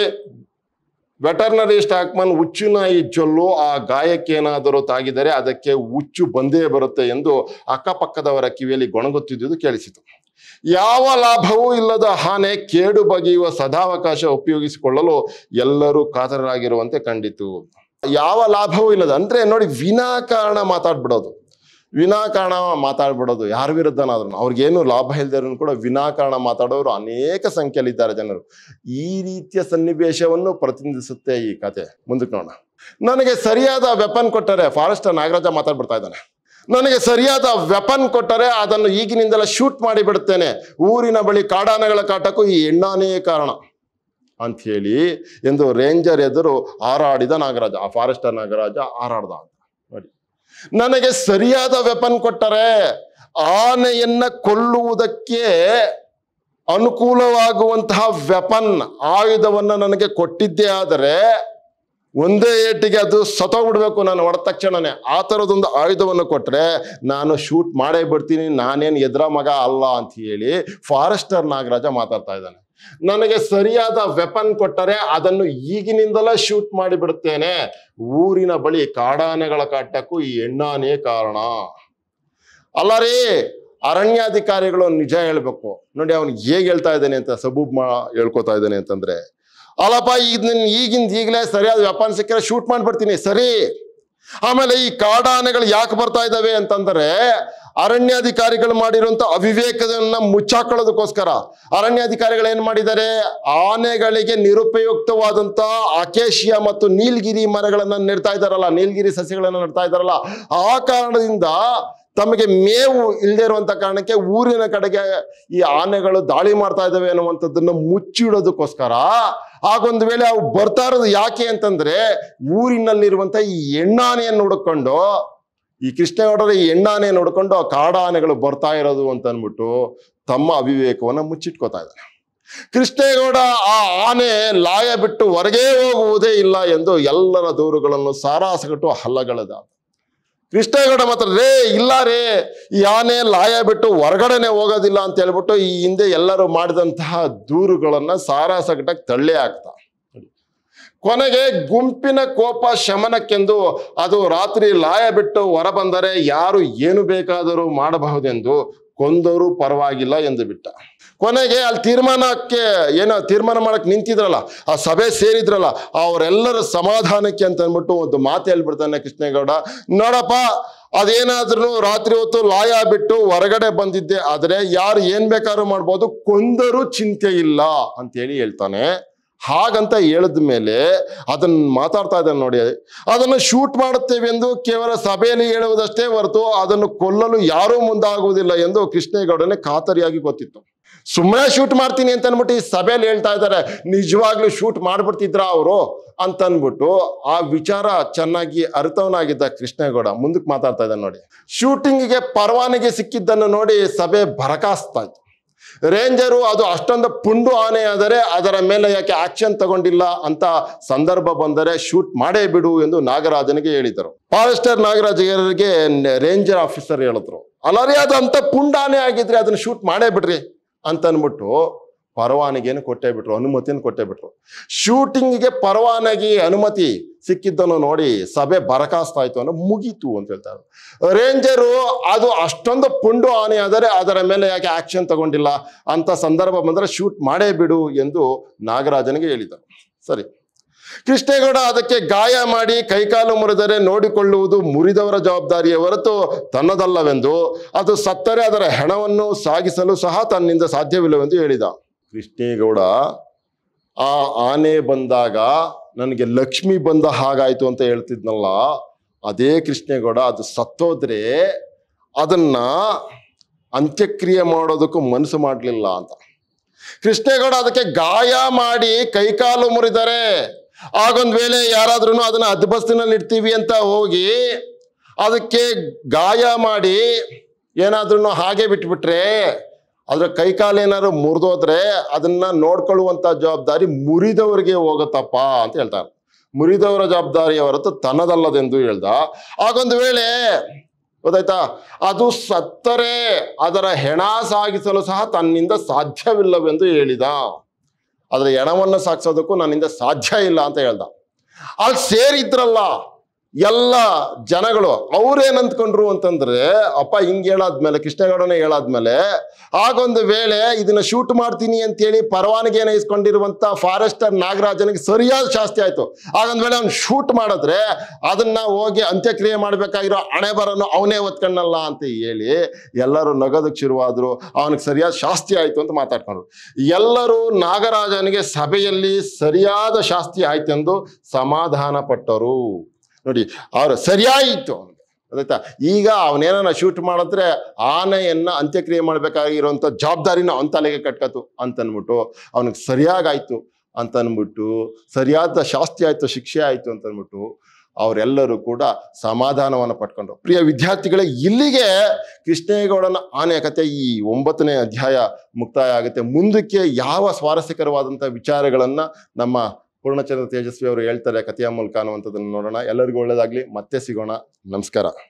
ವೆಟರ್ನರಿ ಸ್ಟಾಕ್ಮನ್ ಹುಚ್ಚು ನಾಯಿ ಜೊಲ್ಲು ಆ ಗಾಯಕ್ಕೇನಾದರೂ ತಾಗಿದರೆ ಅದಕ್ಕೆ ಹುಚ್ಚು ಬಂದೇ ಬರುತ್ತೆ ಎಂದು ಅಕ್ಕಪಕ್ಕದವರ ಕಿವಿಯಲ್ಲಿ ಗೊಣಗುತ್ತಿದ್ದುದು ಕೇಳಿಸಿತು ಯಾವ ಲಾಭವೂ ಇಲ್ಲದ ಹಾನೆ ಕೇಡು ಬಗೆಯುವ ಸದಾವಕಾಶ ಉಪಯೋಗಿಸಿಕೊಳ್ಳಲು ಎಲ್ಲರೂ ಕಾತರರಾಗಿರುವಂತೆ ಕಂಡಿತು ಯಾವ ಲಾಭವೂ ಇಲ್ಲದ ಅಂದ್ರೆ ನೋಡಿ ವಿನಾಕಾರಣ ಮಾತಾಡ್ಬಿಡೋದು ವಿನಾಕಾರಣ ಮಾತಾಡ್ಬಿಡೋದು ಯಾರ ವಿರುದ್ಧನಾದ್ರೂ ಅವ್ರಿಗೇನು ಲಾಭ ಇಲ್ಲದಿರೋನು ಕೂಡ ವಿನಾಕಾರಣ ಮಾತಾಡೋರು ಅನೇಕ ಸಂಖ್ಯೆಯಲ್ಲಿದ್ದಾರೆ ಜನರು ಈ ರೀತಿಯ ಸನ್ನಿವೇಶವನ್ನು ಪ್ರತಿನಿಧಿಸುತ್ತೆ ಈ ಕತೆ ಮುಂದಕ್ಕೆ ನೋಡೋಣ ನನಗೆ ಸರಿಯಾದ ವೆಪನ್ ಕೊಟ್ಟರೆ ಫಾರೆಸ್ಟರ್ ನಾಗರಾಜ ಮಾತಾಡ್ಬಿಡ್ತಾ ಇದ್ದಾನೆ ನನಗೆ ಸರಿಯಾದ ವೆಪನ್ ಕೊಟ್ಟರೆ ಅದನ್ನು ಈಗಿನಿಂದಲೇ ಶೂಟ್ ಮಾಡಿ ಮಾಡಿಬಿಡ್ತೇನೆ ಊರಿನ ಬಳಿ ಕಾಡಾನೆಗಳ ಕಾಟಕ್ಕೂ ಈ ಎಣ್ಣಾನೇ ಕಾರಣ ಅಂಥೇಳಿ ಎಂದು ರೇಂಜರ್ ಎದುರು ಹಾರಾಡಿದ ನಾಗರಾಜ ಆ ಫಾರೆಸ್ಟರ್ ನಾಗರಾಜ ಹಾರಾಡ್ದ ಅಂತ ನೋಡಿ ನನಗೆ ಸರಿಯಾದ ವೆಪನ್ ಕೊಟ್ಟರೆ ಆನೆಯನ್ನ ಕೊಲ್ಲುವುದಕ್ಕೆ ಅನುಕೂಲವಾಗುವಂತಹ ವೆಪನ್ ಆಯುಧವನ್ನು ನನಗೆ ಕೊಟ್ಟಿದ್ದೇ ಆದರೆ ಒಂದೇ ಏಟಿಗೆ ಅದು ಸತೋಗ್ಬಿಡ್ಬೇಕು ನಾನು ಹೊಡೆದ ತಕ್ಷಣನೇ ಆ ಥರದೊಂದು ಆಯುಧವನ್ನು ಕೊಟ್ಟರೆ ನಾನು ಶೂಟ್ ಮಾಡೇ ಬಿಡ್ತೀನಿ ನಾನೇನು ಎದ್ರ ಮಗ ಅಲ್ಲ ಅಂತ ಹೇಳಿ ಫಾರೆಸ್ಟರ್ ನಾಗರಾಜ ಮಾತಾಡ್ತಾ ಇದ್ದಾನೆ ನನಗೆ ಸರಿಯಾದ ವೆಪನ್ ಕೊಟ್ಟರೆ ಅದನ್ನು ಈಗಿನಿಂದಲೇ ಶೂಟ್ ಮಾಡಿಬಿಡುತ್ತೇನೆ ಊರಿನ ಬಳಿ ಕಾಡಾನೆಗಳ ಕಾಟಕ್ಕೂ ಈ ಎಣ್ಣಾನೇ ಕಾರಣ ಅಲ್ಲ ಅರಣ್ಯಾಧಿಕಾರಿಗಳು ನಿಜ ಹೇಳ್ಬೇಕು ನೋಡಿ ಅವನು ಹೇಗೆ ಹೇಳ್ತಾ ಇದ್ದಾನೆ ಅಂತ ಸಬೂಬ್ ಮಾ ಹೇಳ್ಕೊತಾ ಇದ್ದಾನೆ ಅಂತಂದ್ರೆ ಅಲ್ಲಪ್ಪ ಈಗ ಈಗಿಂದ ಈಗಲೇ ಸರಿಯಾದ ವ್ಯಾಪಾರ ಸಿಕ್ಕರೆ ಶೂಟ್ ಮಾಡಿಬಿಡ್ತೀನಿ ಸರಿ ಆಮೇಲೆ ಈ ಕಾಡಾನೆಗಳು ಯಾಕೆ ಬರ್ತಾ ಇದ್ದಾವೆ ಅಂತಂದ್ರೆ ಅರಣ್ಯಾಧಿಕಾರಿಗಳು ಮಾಡಿರುವಂತ ಅವಿವೇಕದನ್ನ ಮುಚ್ಚಾಕೊಳ್ಳೋದಕ್ಕೋಸ್ಕರ ಅರಣ್ಯಾಧಿಕಾರಿಗಳು ಏನ್ ಮಾಡಿದ್ದಾರೆ ಆನೆಗಳಿಗೆ ನಿರುಪಯುಕ್ತವಾದಂತ ಅಕೇಶಿಯ ಮತ್ತು ನೀಲ್ಗಿರಿ ಮರಗಳನ್ನ ನೆಡ್ತಾ ಇದ್ದಾರಲ್ಲ ನೀಲ್ಗಿರಿ ಸಸ್ಯಗಳನ್ನ ನೆಡ್ತಾ ಇದ್ದಾರಲ್ಲ ಆ ಕಾರಣದಿಂದ ತಮಗೆ ಮೇವು ಇಲ್ಲದೆ ಇರುವಂತ ಕಾರಣಕ್ಕೆ ಊರಿನ ಕಡೆಗೆ ಈ ಆನೆಗಳು ದಾಳಿ ಮಾಡ್ತಾ ಇದ್ದಾವೆ ಅನ್ನುವಂಥದ್ದನ್ನ ಮುಚ್ಚಿಡೋದಕ್ಕೋಸ್ಕರ ಹಾಗೊಂದು ವೇಳೆ ಅವು ಬರ್ತಾ ಇರೋದು ಯಾಕೆ ಅಂತಂದ್ರೆ ಊರಿನಲ್ಲಿರುವಂತ ಈ ಹೆಣ್ಣಾನೆಯನ್ನು ಹುಡುಕೊಂಡು ಈ ಕೃಷ್ಣೇಗೌಡರ ಈ ಹೆಣ್ಣಾನೆಯನ್ನು ನೋಡ್ಕೊಂಡು ಆ ಕಾಡ ಆನೆಗಳು ಬರ್ತಾ ಇರೋದು ಅಂತ ಅಂದ್ಬಿಟ್ಟು ತಮ್ಮ ಅವಿವೇಕವನ್ನು ಮುಚ್ಚಿಟ್ಕೋತಾ ಇದ್ದಾರೆ ಕೃಷ್ಣೇಗೌಡ ಆ ಆನೆ ಲಾಯ ಬಿಟ್ಟು ಹೊರಗೆ ಹೋಗುವುದೇ ಇಲ್ಲ ಎಂದು ಎಲ್ಲರ ದೂರುಗಳನ್ನು ಸಾರಾಸಗಟ್ಟು ಹಲ್ಲಗಳದ ಕೃಷ್ಣೇಗೌಡ ಮಾತ್ರ ರೇ ಇಲ್ಲ ರೇ ಈ ಆನೆ ಲಾಯ ಬಿಟ್ಟು ಹೊರಗಡೆನೆ ಹೋಗೋದಿಲ್ಲ ಅಂತ ಹೇಳ್ಬಿಟ್ಟು ಈ ಹಿಂದೆ ಎಲ್ಲರೂ ಮಾಡಿದಂತಹ ದೂರುಗಳನ್ನು ಸಾರಾಸಗಟಾಗಿ ತಳ್ಳೆ ಹಾಕ್ತಾ ಕೊನೆಗೆ ಗುಂಪಿನ ಕೋಪ ಶಮನಕ್ಕೆಂದು ಅದು ರಾತ್ರಿ ಲಾಯ ಬಿಟ್ಟು ಹೊರಬಂದರೆ ಯಾರು ಏನು ಬೇಕಾದರೂ ಮಾಡಬಹುದೆಂದು ಕೊಂದರೂ ಪರವಾಗಿಲ್ಲ ಎಂದು ಬಿಟ್ಟ ಕೊನೆಗೆ ಅಲ್ಲಿ ತೀರ್ಮಾನಕ್ಕೆ ಏನೋ ತೀರ್ಮಾನ ಮಾಡಕ್ಕೆ ನಿಂತಿದ್ರಲ್ಲ ಆ ಸಭೆ ಸೇರಿದ್ರಲ್ಲ ಅವರೆಲ್ಲರ ಸಮಾಧಾನಕ್ಕೆ ಅಂತ ಅಂದ್ಬಿಟ್ಟು ಒಂದು ಮಾತು ಹೇಳ್ಬಿಡ್ತಾನೆ ಕೃಷ್ಣೇಗೌಡ ನೋಡಪ್ಪ ಅದೇನಾದ್ರೂ ರಾತ್ರಿ ಹೊತ್ತು ಲಾಯ ಬಿಟ್ಟು ಹೊರಗಡೆ ಬಂದಿದ್ದೆ ಆದರೆ ಯಾರು ಏನ್ ಬೇಕಾದ್ರೂ ಮಾಡ್ಬೋದು ಕೊಂದರೂ ಚಿಂತೆ ಇಲ್ಲ ಅಂತೇಳಿ ಹೇಳ್ತಾನೆ ಹಾಗಂತ ಹೇಳಿದ ಮೇಲೆ ಅದನ್ನ ಮಾತಾಡ್ತಾ ಇದ್ದಾನೆ ನೋಡಿ ಅದನ್ನು ಶೂಟ್ ಮಾಡುತ್ತೇವೆ ಎಂದು ಕೇವಲ ಸಭೆಯಲ್ಲಿ ಹೇಳುವುದಷ್ಟೇ ಹೊರತು ಅದನ್ನು ಕೊಲ್ಲಲು ಯಾರೂ ಮುಂದಾಗುವುದಿಲ್ಲ ಎಂದು ಕೃಷ್ಣೇಗೌಡನೇ ಖಾತರಿಯಾಗಿ ಗೊತ್ತಿತ್ತು ಸುಮ್ಮನೆ ಶೂಟ್ ಮಾಡ್ತೀನಿ ಅಂತ ಅಂದ್ಬಿಟ್ಟು ಈ ಸಭೆಯಲ್ಲಿ ಹೇಳ್ತಾ ಇದ್ದಾರೆ ನಿಜವಾಗ್ಲೂ ಶೂಟ್ ಮಾಡ್ಬಿಡ್ತಿದ್ರ ಅವರು ಅಂತನ್ಬಿಟ್ಟು ಆ ವಿಚಾರ ಚೆನ್ನಾಗಿ ಅರ್ಥವನಾಗಿದ್ದ ಕೃಷ್ಣೇಗೌಡ ಮುಂದಕ್ಕೆ ಮಾತಾಡ್ತಾ ಇದ್ದಾನೆ ನೋಡಿ ಶೂಟಿಂಗಿಗೆ ಪರವಾನಗಿ ಸಿಕ್ಕಿದ್ದನ್ನು ನೋಡಿ ಸಭೆ ಬರಕಾಸ್ತಾ ಇತ್ತು ರೇಂಜರು ಅದು ಅಷ್ಟೊಂದು ಪುಂಡು ಆನೆ ಆದರೆ ಅದರ ಮೇಲೆ ಯಾಕೆ ಆಕ್ಷನ್ ತಗೊಂಡಿಲ್ಲ ಅಂತ ಸಂದರ್ಭ ಬಂದರೆ ಶೂಟ್ ಮಾಡೇ ಬಿಡು ಎಂದು ನಾಗರಾಜನಿಗೆ ಹೇಳಿದರು ಫಾರೆಸ್ಟರ್ ನಾಗರಾಜರಿಗೆ ರೇಂಜರ್ ಆಫೀಸರ್ ಹೇಳಿದ್ರು ಅದು ಅಂತ ಪುಂಡಾನೆ ಆಗಿದ್ರೆ ಅದನ್ನ ಶೂಟ್ ಮಾಡೇ ಬಿಡ್ರಿ ಅಂತನ್ಬಿಟ್ಟು ಪರವಾನಗಿಯನ್ನು ಕೊಟ್ಟೇ ಬಿಟ್ರು ಅನುಮತಿಯನ್ನು ಕೊಟ್ಟೇ ಬಿಟ್ರು ಗೆ ಪರವಾನಗಿ ಅನುಮತಿ ಸಿಕ್ಕಿದ್ದನ್ನು ನೋಡಿ ಸಭೆ ಬರಕಾಸ್ತಾಯಿತು ಅನ್ನೋ ಮುಗೀತು ಅಂತ ಹೇಳ್ತಾರೆ ರೇಂಜರು ಅದು ಅಷ್ಟೊಂದು ಪುಂಡು ಆನೆ ಆದರೆ ಅದರ ಮೇಲೆ ಯಾಕೆ ಆಕ್ಷನ್ ತಗೊಂಡಿಲ್ಲ ಅಂತ ಸಂದರ್ಭ ಬಂದರೆ ಶೂಟ್ ಮಾಡೇ ಬಿಡು ಎಂದು ನಾಗರಾಜನಿಗೆ ಹೇಳಿದರು ಸರಿ ಕೃಷ್ಣೇಗೌಡ ಅದಕ್ಕೆ ಗಾಯ ಮಾಡಿ ಕೈಕಾಲು ಮುರಿದರೆ ನೋಡಿಕೊಳ್ಳುವುದು ಮುರಿದವರ ಜವಾಬ್ದಾರಿಯ ಹೊರತು ತನ್ನದಲ್ಲವೆಂದು ಅದು ಸತ್ತರೆ ಅದರ ಹೆಣವನ್ನು ಸಾಗಿಸಲು ಸಹ ತನ್ನಿಂದ ಸಾಧ್ಯವಿಲ್ಲವೆಂದು ಹೇಳಿದ ಕೃಷ್ಣೇಗೌಡ ಆ ಆನೆ ಬಂದಾಗ ನನಗೆ ಲಕ್ಷ್ಮಿ ಬಂದ ಹಾಗಾಯಿತು ಅಂತ ಹೇಳ್ತಿದ್ನಲ್ಲ ಅದೇ ಕೃಷ್ಣೇಗೌಡ ಅದು ಸತ್ತೋದ್ರೆ ಅದನ್ನ ಅಂತ್ಯಕ್ರಿಯೆ ಮಾಡೋದಕ್ಕೂ ಮನಸ್ಸು ಮಾಡಲಿಲ್ಲ ಅಂತ ಕೃಷ್ಣೇಗೌಡ ಅದಕ್ಕೆ ಗಾಯ ಮಾಡಿ ಕೈಕಾಲು ಮುರಿದರೆ ಆಗೊಂದು ವೇಳೆ ಯಾರಾದ್ರೂ ಅದನ್ನ ಹದ್ಬಸ್ತಿನಲ್ಲಿ ಇಡ್ತೀವಿ ಅಂತ ಹೋಗಿ ಅದಕ್ಕೆ ಗಾಯ ಮಾಡಿ ಏನಾದ್ರೂ ಹಾಗೆ ಬಿಟ್ಬಿಟ್ರೆ ಅದ್ರ ಕೈಕಾಲು ಏನಾದ್ರು ಮುರಿದೋದ್ರೆ ಅದನ್ನ ನೋಡ್ಕೊಳ್ಳುವಂತ ಜವಾಬ್ದಾರಿ ಮುರಿದವರಿಗೆ ಹೋಗತ್ತಪ್ಪ ಅಂತ ಹೇಳ್ತಾರೆ ಮುರಿದವರ ಜವಾಬ್ದಾರಿ ಹೊರತು ತನ್ನದಲ್ಲದೆಂದು ಹೇಳ್ದ ಆಗೊಂದು ವೇಳೆ ಗೊತ್ತಾಯ್ತಾ ಅದು ಸತ್ತರೆ ಅದರ ಹೆಣ ಸಾಗಿಸಲು ಸಹ ತನ್ನಿಂದ ಸಾಧ್ಯವಿಲ್ಲವೆಂದು ಹೇಳಿದ ಆದರೆ ಎಣವನ್ನು ಸಾಗಿಸೋದಕ್ಕೂ ನನ್ನಿಂದ ಸಾಧ್ಯ ಇಲ್ಲ ಅಂತ ಹೇಳ್ದ ಅಲ್ಲಿ ಸೇರಿದ್ರಲ್ಲ ಎಲ್ಲ ಜನಗಳು ಅವ್ರೇನ್ ಅಂದ್ಕೊಂಡ್ರು ಅಂತಂದ್ರೆ ಅಪ್ಪ ಹಿಂಗೆ ಹೇಳಾದ್ಮೇಲೆ ಕೃಷ್ಣಗೌಡನೇ ಹೇಳಾದ್ಮೇಲೆ ಆಗೊಂದು ವೇಳೆ ಇದನ್ನ ಶೂಟ್ ಮಾಡ್ತೀನಿ ಅಂತೇಳಿ ಪರವಾನಗಿಯನ್ನು ಇಸ್ಕೊಂಡಿರುವಂತ ಫಾರೆಸ್ಟರ್ ನಾಗರಾಜನಿಗೆ ಸರಿಯಾದ ಶಾಸ್ತಿ ಆಯ್ತು ಆಗೊಂದು ವೇಳೆ ಅವ್ನು ಶೂಟ್ ಮಾಡಿದ್ರೆ ಅದನ್ನ ಹೋಗಿ ಅಂತ್ಯಕ್ರಿಯೆ ಮಾಡಬೇಕಾಗಿರೋ ಹಣೆ ಬರನ್ನು ಅವನೇ ಒತ್ಕೊಂಡಲ್ಲ ಅಂತ ಹೇಳಿ ಎಲ್ಲರೂ ನಗೋದಕ್ಕೆ ಶುರುವಾದ್ರು ಅವನಿಗೆ ಸರಿಯಾದ ಶಾಸ್ತಿ ಆಯ್ತು ಅಂತ ಮಾತಾಡ್ಕೊಂಡ್ರು ಎಲ್ಲರೂ ನಾಗರಾಜನಿಗೆ ಸಭೆಯಲ್ಲಿ ಸರಿಯಾದ ಶಾಸ್ತಿ ಆಯ್ತೆಂದು ಸಮಾಧಾನ ಪಟ್ಟರು ನೋಡಿ ಅವರು ಸರಿಯಾಯಿತು ಗೊತ್ತಾಯ್ತಾ ಈಗ ಅವನೇನ ಶೂಟ್ ಮಾಡಿದ್ರೆ ಆನೆಯನ್ನ ಅಂತ್ಯಕ್ರಿಯೆ ಮಾಡ್ಬೇಕಾಗಿರುವಂಥ ಜವಾಬ್ದಾರಿನ ಅವನ ತಲೆಗೆ ಕಟ್ಕತು ಅಂತನ್ಬಿಟ್ಟು ಅವನಿಗೆ ಸರಿಯಾಗಾಯ್ತು ಅಂತನ್ಬಿಟ್ಟು ಸರಿಯಾದ ಶಾಸ್ತಿ ಆಯಿತು ಶಿಕ್ಷೆ ಆಯಿತು ಅಂತನ್ಬಿಟ್ಟು ಅವರೆಲ್ಲರೂ ಕೂಡ ಸಮಾಧಾನವನ್ನು ಪಟ್ಕೊಂಡ್ರು ಪ್ರಿಯ ವಿದ್ಯಾರ್ಥಿಗಳೇ ಇಲ್ಲಿಗೆ ಕೃಷ್ಣೇಗೌಡನ ಆನೆಯ ಕತೆ ಈ ಒಂಬತ್ತನೇ ಅಧ್ಯಾಯ ಮುಕ್ತಾಯ ಆಗುತ್ತೆ ಮುಂದಕ್ಕೆ ಯಾವ ಸ್ವಾರಸ್ಯಕರವಾದಂಥ ವಿಚಾರಗಳನ್ನು ನಮ್ಮ ಪೂರ್ಣಚಂದ್ರ ತೇಜಸ್ವಿ ಅವರು ಹೇಳ್ತಾರೆ ಕಥೆಯ ಮೂಲಕ ಅನ್ನುವಂಥದ್ದನ್ನು ನೋಡೋಣ ಎಲ್ಲರಿಗೂ ಒಳ್ಳೆಯದಾಗಲಿ ಮತ್ತೆ ಸಿಗೋಣ ನಮಸ್ಕಾರ